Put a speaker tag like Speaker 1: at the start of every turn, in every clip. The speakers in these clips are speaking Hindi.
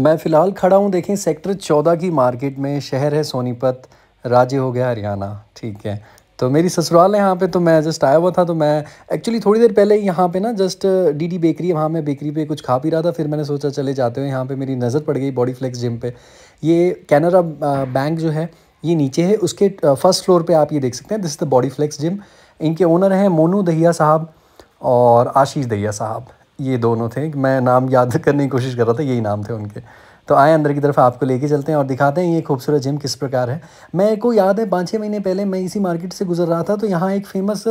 Speaker 1: मैं फ़िलहाल खड़ा हूँ देखें सेक्टर चौदह की मार्केट में शहर है सोनीपत राज्य हो गया हरियाणा ठीक है तो मेरी ससुराल है यहाँ पे तो मैं जस्ट आया हुआ था तो मैं एक्चुअली थोड़ी देर पहले यहाँ पे ना जस्ट डीडी बेकरी है वहाँ मैं बेकरी पे कुछ खा पी रहा था फिर मैंने सोचा चले जाते हुए यहाँ पे मेरी नज़र पड़ गई बॉडी फ्लेक्स जिम पे ये कैनरा बैंक जो है ये नीचे है उसके फर्स्ट फ्लोर पर आप ये देख सकते हैं this the body flex gym इनके ओनर हैं मोनू दहिया साहब और आशीष दहिया साहब ये दोनों थे मैं नाम याद करने की कोशिश कर रहा था यही नाम थे उनके तो आए अंदर की तरफ आपको लेके चलते हैं और दिखाते हैं ये खूबसूरत जिम किस प्रकार है मेरे को याद है पाँच छः महीने पहले मैं इसी मार्केट से गुजर रहा था तो यहाँ एक फेमस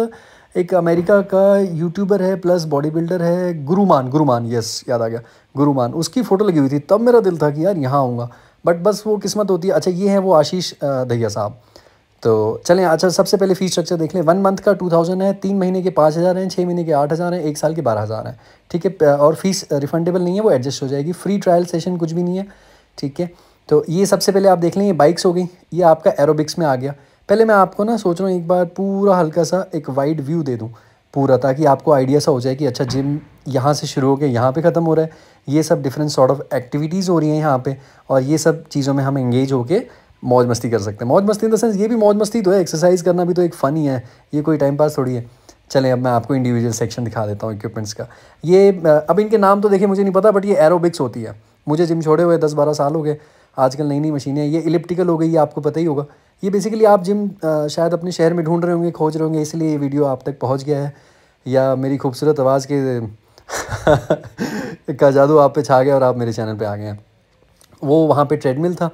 Speaker 1: एक अमेरिका का यूट्यूबर है प्लस बॉडी बिल्डर है गुरुमान गुरुमान यस याद आ गया गुरुमान उसकी फ़ोटो लगी हुई थी तब मेरा दिल था कि यार यहाँ आऊँगा बट बस वो किस्मत होती है अच्छा ये है वो आशीष दहिया साहब तो चलें अच्छा सबसे पहले फ़ीस स्ट्रक्चर देख लें वन मंथ का टू थाउजेंड है तीन महीने के पाँच हज़ार हैं छः महीने के आठ हज़ार हैं एक साल के बारह हज़ार हैं ठीक है और फीस रिफंडेबल नहीं है वो एडजस्ट हो जाएगी फ्री ट्रायल सेशन कुछ भी नहीं है ठीक है तो ये सबसे पहले आप देख लें ये बाइक्स हो गई ये आपका एरोबिक्स में आ गया पहले मैं आपको ना सोच रहा हूँ एक बार पूरा हल्का सा एक वाइड व्यू दे दूँ पूरा ताकि आपको आइडिया सा हो जाए कि अच्छा जिम यहाँ से शुरू हो गया यहाँ पे ख़त्म हो रहा है ये सब डिफरेंट सॉर्ट ऑफ एक्टिविटीज़ हो रही हैं यहाँ पे और ये सब चीज़ों में हम एंगेज होके मौज मस्ती कर सकते हैं मौज मस्ती इन द सेंस ये भी मौज मस्ती तो है एक्सरसाइज करना भी तो एक फ़नी है ये कोई टाइम पास थोड़ी है चलें अब मैं आपको इंडिविजुअल सेक्शन दिखा देता हूँ इक्विपमेंट्स का ये अब इनके नाम तो देखिए मुझे नहीं पता बट ये एरोबिक्स होती है मुझे जिम छोड़े हुए दस बारह साल हो गए आजकल नई नई मशीनें ये इलिप्टिकल हो गई है आपको पता ही होगा ये बेसिकली आप जिम शायद अपने शहर में ढूंढ रहे होंगे खोज रहे होंगे इसलिए ये वीडियो आप तक पहुँच गया है या मेरी खूबसूरत आवाज़ के का जादू आप पे छा गया और आप मेरे चैनल पे आ गए हैं वो वहाँ पे ट्रेडमिल था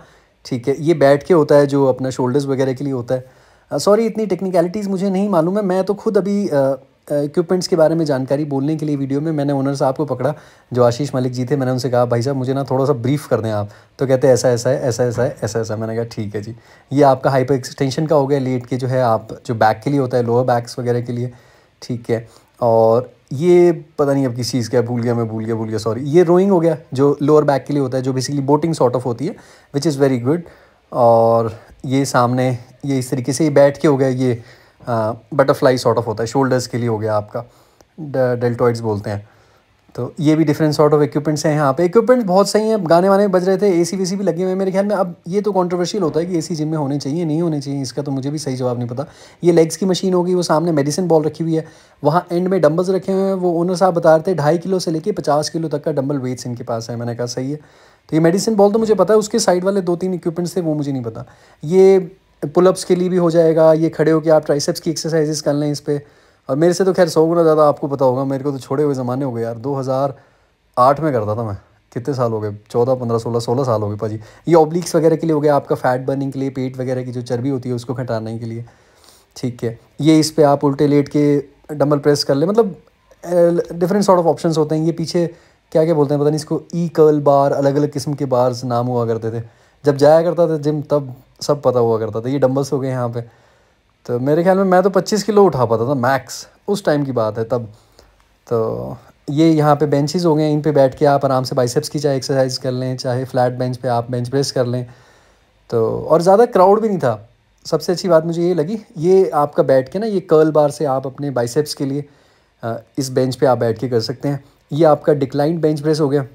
Speaker 1: ठीक है ये बैठ के होता है जो अपना शोल्डर्स वगैरह के लिए होता है सॉरी इतनी टेक्निकलिटीज़ मुझे नहीं मालूम है मैं तो खुद अभी इक्विपमेंट्स के बारे में जानकारी बोलने के लिए वीडियो में मैंने ओनर साहब को पकड़ा जो आशीष मलिक जी थे मैंने उनसे कहा भाई साहब मुझे ना थोड़ा सा ब्रीफ कर दें आप तो कहते हैं ऐसा ऐसा है ऐसा ऐसा है ऐसा ऐसा मैंने कहा ठीक है जी ये आपका हाइपर एक्सटेंशन का हो गया लेट के जो है आप जो बैक के लिए होता है लोअर बैक्स वगैरह के लिए ठीक है और ये पता नहीं अब किस चीज़ का भूल गया मैं भूल गया भूल गया सॉरी ये रोइंग हो गया जो लोअर बैक के लिए होता है जो बेसिकली बोटिंग सॉर्ट ऑफ होती है विच इज़ वेरी गुड और ये सामने ये इस तरीके से ये बैठ के हो गया ये बटरफ्लाई सॉर्ट ऑफ होता है शोल्डर्स के लिए हो गया आपका डेल्टॉइड्स बोलते हैं तो ये भी डिफरेंट सॉर्ट ऑफ इक्विपमेंट्स हैं यहाँ पे इक्विपमेंट्स बहुत सही हैं गाने वाने बज रहे थे ए सी भी लगे हुए हैं मेरे ख्याल में अब ये तो कॉन्ट्रोवर्शियल होता है कि ए सी जिम में होने चाहिए नहीं होने चाहिए इसका तो मुझे भी सही जवाब नहीं पता ये लेग्स की मशीन होगी वो सामने मेडिसिन बॉल रखी हुई है वहाँ एंड में डम्बल्स रखे हुए हैं वो ओनर साहब बता रहे थे ढाई किलो से लेकर पचास किलो तक का डम्बल वेट्स इनके पास है मैंने कहा सही है तो ये मेडिसिन बॉल तो मुझे पता है उसके साइड वाले दो तीन इक्विपमेंट्स थे वो मुझे नहीं पता ये पुलअप्स के लिए भी हो जाएगा ये खड़े होकर आप ट्राइसेप्स की एक्सरसाइजेस कर लें इस पर और मेरे से तो खैर सौ गुना ज़्यादा आपको पता होगा मेरे को तो छोड़े हुए ज़माने हो गए यार दो हज़ार आठ में करता था मैं कितने साल हो गए चौदह पंद्रह सोलह सोलह साल हो गए पाजी ये ऑब्लिक्स वगैरह के लिए हो गया आपका फैट बर्निंग के लिए पेट वगैरह की जो चर्बी होती है उसको घटाने के लिए ठीक है ये इस पर आप उल्टे लेट के डम्बल प्रेस कर ले मतलब डिफरेंट सॉर्ट ऑफ ऑप्शन होते हैं ये पीछे क्या क्या बोलते हैं पता नहीं इसको ई e कर्ल बार अलग अलग किस्म के बार्स नाम हुआ करते थे जब जाया करता था जिम तब सब पता हुआ करता था ये डम्बल्स हो गए यहाँ पर तो मेरे ख्याल में मैं तो 25 किलो उठा पाता था मैक्स उस टाइम की बात है तब तो ये यहाँ पे बेंचेस हो गए हैं इन पे बैठ के आप आराम से बाइसेप्स की चाहे एक्सरसाइज कर लें चाहे फ्लैट बेंच पे आप बेंच प्रेस कर लें तो और ज़्यादा क्राउड भी नहीं था सबसे अच्छी बात मुझे ये लगी ये आपका बैठ के ना ये कर्ल बार से आप अपने बाइसेप्स के लिए इस बेंच पे आप बैठ के कर सकते हैं ये आपका डिक्लाइंड बेंच प्रेस हो गया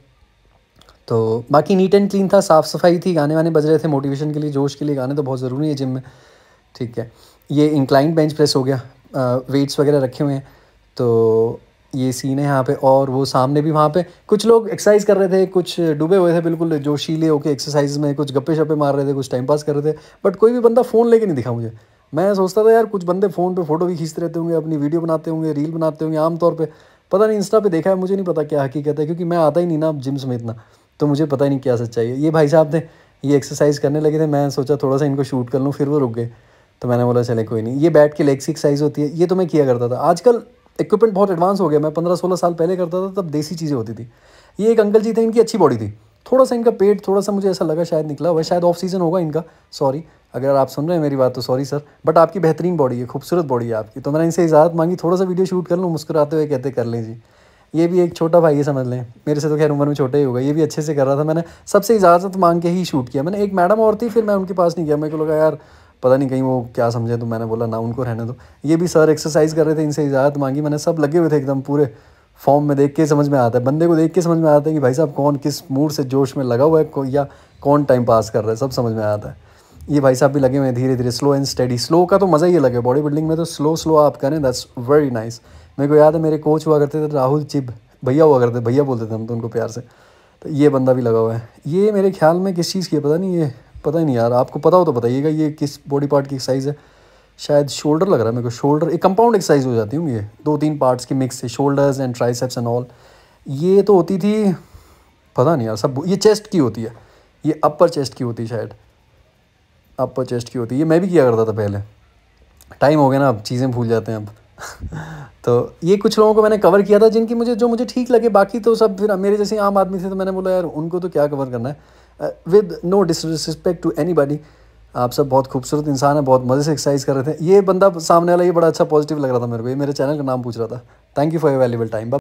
Speaker 1: तो बाकी नीट एंड क्लीन था साफ़ सफाई थी गाने वाने बज रहे थे मोटिवेशन के लिए जोश के लिए गाने तो बहुत ज़रूरी है जिम में ठीक है ये इंक्लाइंट बेंच प्रेस हो गया वेट्स वगैरह रखे हुए हैं तो ये सीन है यहाँ पे और वो सामने भी वहाँ पे कुछ लोग एक्सरसाइज कर रहे थे कुछ डूबे हुए थे बिल्कुल जोशीले होके एक्सरसाइज में कुछ गप्पे शप्पे मार रहे थे कुछ टाइम पास कर रहे थे बट कोई भी बंदा फ़ोन लेके नहीं दिखा मुझे मैं सोचता था यार कुछ बंदे फ़ोन पे फ़ोटो भी खींचते रहते होंगे अपनी वीडियो बनाते होंगे रील बनाते होंगे आमतौर पर पता नहीं इंस्टा पर देखा है मुझे नहीं पता क्या हकीकत है क्योंकि मैं आता ही नहीं ना जिम्स में इतना तो मुझे पता ही नहीं क्या सच्चाई है ये भाई साहब थे ये एक्सरसाइज करने लगे थे मैं सोचा थोड़ा सा इनको शूट कर लूँ फिर वो रुक गए तो मैंने बोला चले कोई नहीं ये बैट की लेग सिक्स साइज़ होती है ये तो मैं किया करता था आजकल इक्विपमेंट बहुत एडवांस हो गया मैं पंद्रह सोलह साल पहले करता था तब देसी चीज़ें होती थी ये एक अंकल जी थे इनकी अच्छी बॉडी थी थोड़ा सा इनका पेट थोड़ा सा मुझे ऐसा लगा शायद निकला हुआ शायद ऑफ सीज़न होगा इनका सॉरी अगर आप सुन रहे हैं मेरी बात तो सॉरी सर बट आपकी बेहतरीन बॉडी है खूबसूरत बॉडी है आपकी तो मैंने इनसे इजाज़त मांगी थोड़ा सा वीडियो शूट कर लूँ मुस्कुराते हुए कहते कर लें जी ये भी एक छोटा भाई है समझ लें मेरे से तो खैर उम्र में छोटा ही होगा ये भी अच्छे से कर रहा था मैंने सबसे इजाज़त मांग के ही शूट किया मैंने एक मैडम और थी फिर मैं उनके पास नहीं गया मेरे को लगा यार पता नहीं कहीं वो क्या समझे तो मैंने बोला ना उनको रहने दो ये भी सर एक्सरसाइज कर रहे थे इनसे इजाज़त मांगी मैंने सब लगे हुए थे एकदम पूरे फॉर्म में देख के समझ में आता है बंदे को देख के समझ में आता है कि भाई साहब कौन किस मूड से जोश में लगा हुआ है या कौन टाइम पास कर रहा है सब समझ में आता है ये भाई साहब भी लगे हुए हैं धीरे धीरे स्लो एंड स्टडी स्लो का तो मज़ा ही लगे बॉडी बिल्डिंग में तो स्लो स्लो आप करें दैट्स वेरी नाइस मेरे को याद है मेरे कोच हुआ करते थे राहुल चिब भैया हुआ करते भैया बोलते थे हम तो उनको प्यार से तो ये बंदा भी लगा हुआ है ये मेरे ख्याल में किस चीज़ की है पता नहीं ये पता ही नहीं यार आपको पता हो तो बताइएगा ये किस बॉडी पार्ट की एक्सरसाइज है शायद शोल्डर लग रहा है मेरे को शोल्डर एक कंपाउंड एक्सरसाइज हो जाती हूँ ये दो तीन पार्ट्स की मिक्स से shoulders and triceps and all ये तो होती थी पता नहीं यार सब ये चेस्ट की होती है ये अपर चेस्ट की होती है शायद अपर चेस्ट की होती है ये मैं भी किया करता था पहले टाइम हो गया ना अब चीज़ें भूल जाते हैं अब तो ये कुछ लोगों को मैंने कवर किया था जिनकी मुझे जो मुझे ठीक लगे बाकी तो सब फिर मेरे जैसे आम आदमी थे तो मैंने बोला यार उनको तो क्या कवर करना है with no disrespect to anybody आप सब बहुत खूबसूरत इंसान है बहुत मज़े से एक्सरसाइज कर रहे थे ये बंदा सामने वाला ये बड़ा अच्छा पॉजिटिव लग रहा था मेरे को ये मेरे चैनल का नाम पूछ रहा था thank you for your valuable time